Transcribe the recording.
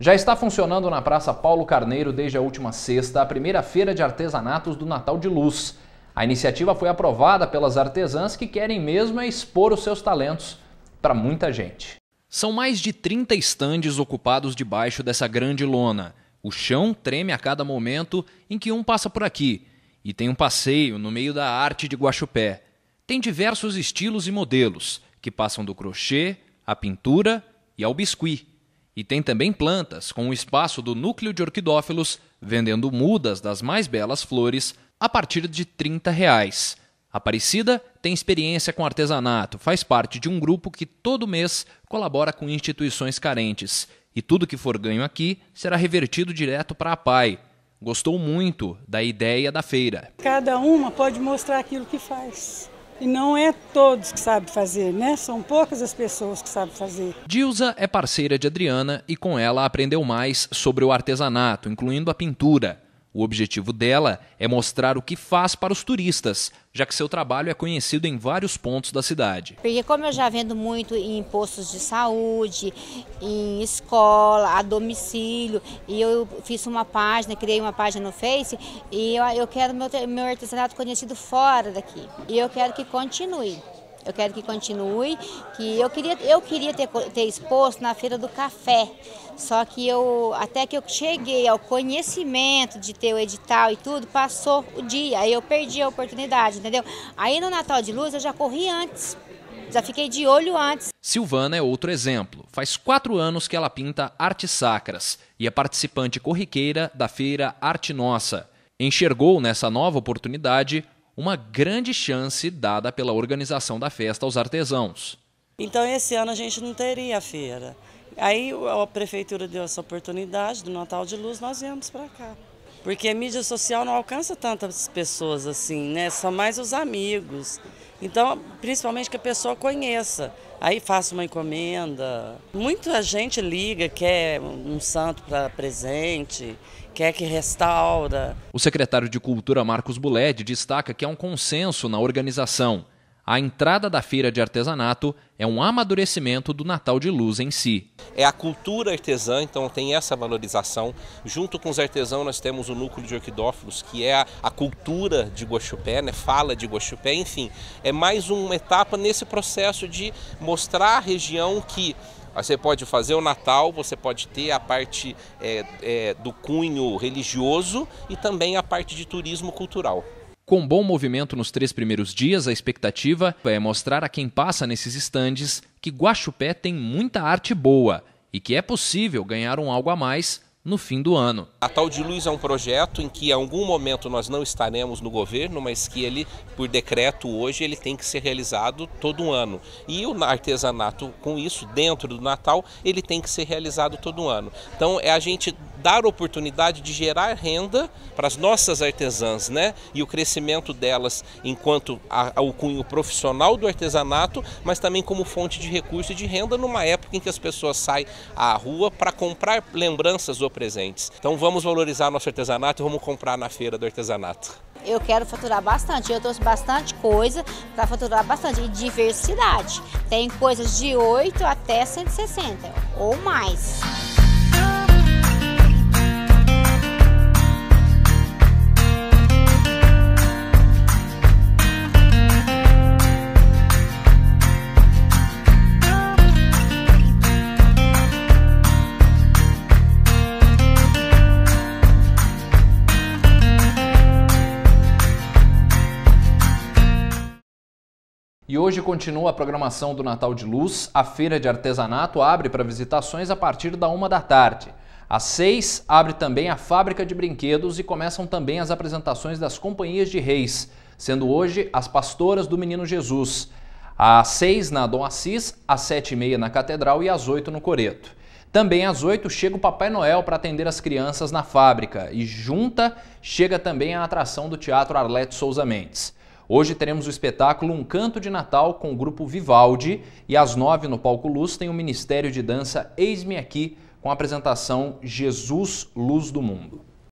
Já está funcionando na Praça Paulo Carneiro desde a última sexta a primeira feira de artesanatos do Natal de Luz. A iniciativa foi aprovada pelas artesãs que querem mesmo é expor os seus talentos para muita gente. São mais de 30 estandes ocupados debaixo dessa grande lona. O chão treme a cada momento em que um passa por aqui. E tem um passeio no meio da arte de Guaxupé. Tem diversos estilos e modelos, que passam do crochê, à pintura e ao biscuit e tem também plantas, com o espaço do núcleo de orquidófilos, vendendo mudas das mais belas flores a partir de R$ 30 reais. Aparecida tem experiência com artesanato, faz parte de um grupo que todo mês colabora com instituições carentes. E tudo que for ganho aqui será revertido direto para a PAI. Gostou muito da ideia da feira. Cada uma pode mostrar aquilo que faz. E não é todos que sabem fazer, né? São poucas as pessoas que sabem fazer. Dilza é parceira de Adriana e com ela aprendeu mais sobre o artesanato, incluindo a pintura. O objetivo dela é mostrar o que faz para os turistas, já que seu trabalho é conhecido em vários pontos da cidade. Porque como eu já vendo muito em postos de saúde, em escola, a domicílio, e eu fiz uma página, criei uma página no Face, e eu, eu quero meu, meu artesanato conhecido fora daqui. E eu quero que continue. Eu quero que continue, que eu queria, eu queria ter, ter exposto na Feira do Café, só que eu até que eu cheguei ao conhecimento de ter o edital e tudo, passou o dia, aí eu perdi a oportunidade, entendeu? Aí no Natal de Luz eu já corri antes, já fiquei de olho antes. Silvana é outro exemplo. Faz quatro anos que ela pinta artes sacras e é participante corriqueira da feira Arte Nossa. Enxergou nessa nova oportunidade uma grande chance dada pela organização da festa aos artesãos. Então esse ano a gente não teria feira. Aí a prefeitura deu essa oportunidade do Natal de Luz, nós viemos para cá. Porque a mídia social não alcança tantas pessoas assim, né? São mais os amigos. Então, principalmente que a pessoa conheça. Aí faça uma encomenda. Muita gente liga, quer um santo para presente, quer que restaura. O secretário de Cultura Marcos Buled destaca que há um consenso na organização a entrada da feira de artesanato é um amadurecimento do Natal de Luz em si. É a cultura artesã, então tem essa valorização. Junto com os artesãos, nós temos o núcleo de orquidófilos, que é a, cultura de Guaxupé, né? fala de Guaxupé, enfim. É mais uma etapa nesse processo de mostrar a região que ah, você pode fazer o Natal, você pode ter a parte é, é, do cunho religioso e também a parte de turismo cultural. Com bom movimento nos três primeiros dias, a expectativa é mostrar a quem passa nesses estandes que Guaxupé tem muita arte boa e que é possível ganhar um algo a mais no fim do ano. A Tal de Luz é um projeto em que em algum momento nós não estaremos no governo, mas que ele, por decreto hoje, ele tem que ser realizado todo ano. E o artesanato, com isso, dentro do Natal, ele tem que ser realizado todo ano. Então é a gente dar oportunidade de gerar renda para as nossas artesãs, né? E o crescimento delas enquanto a, o cunho profissional do artesanato, mas também como fonte de recurso e de renda numa época em que as pessoas saem à rua para comprar lembranças ou presentes. Então vamos valorizar nosso artesanato e vamos comprar na feira do artesanato eu quero faturar bastante. Eu trouxe bastante coisa para faturar bastante. E diversidade. Tem coisas de 8 até 160 ou mais. E hoje continua a programação do Natal de Luz. A feira de artesanato abre para visitações a partir da uma da tarde. Às seis abre também a fábrica de brinquedos e começam também as apresentações das companhias de reis, sendo hoje as pastoras do Menino Jesus. Às seis na Dom Assis, às sete e meia na Catedral e às oito no Coreto. Também às oito chega o Papai Noel para atender as crianças na fábrica e junta chega também a atração do Teatro Arlete Souza Mendes. Hoje teremos o espetáculo Um Canto de Natal com o grupo Vivaldi e às nove no Palco Luz tem o Ministério de Dança Eis-me Aqui com a apresentação Jesus Luz do Mundo.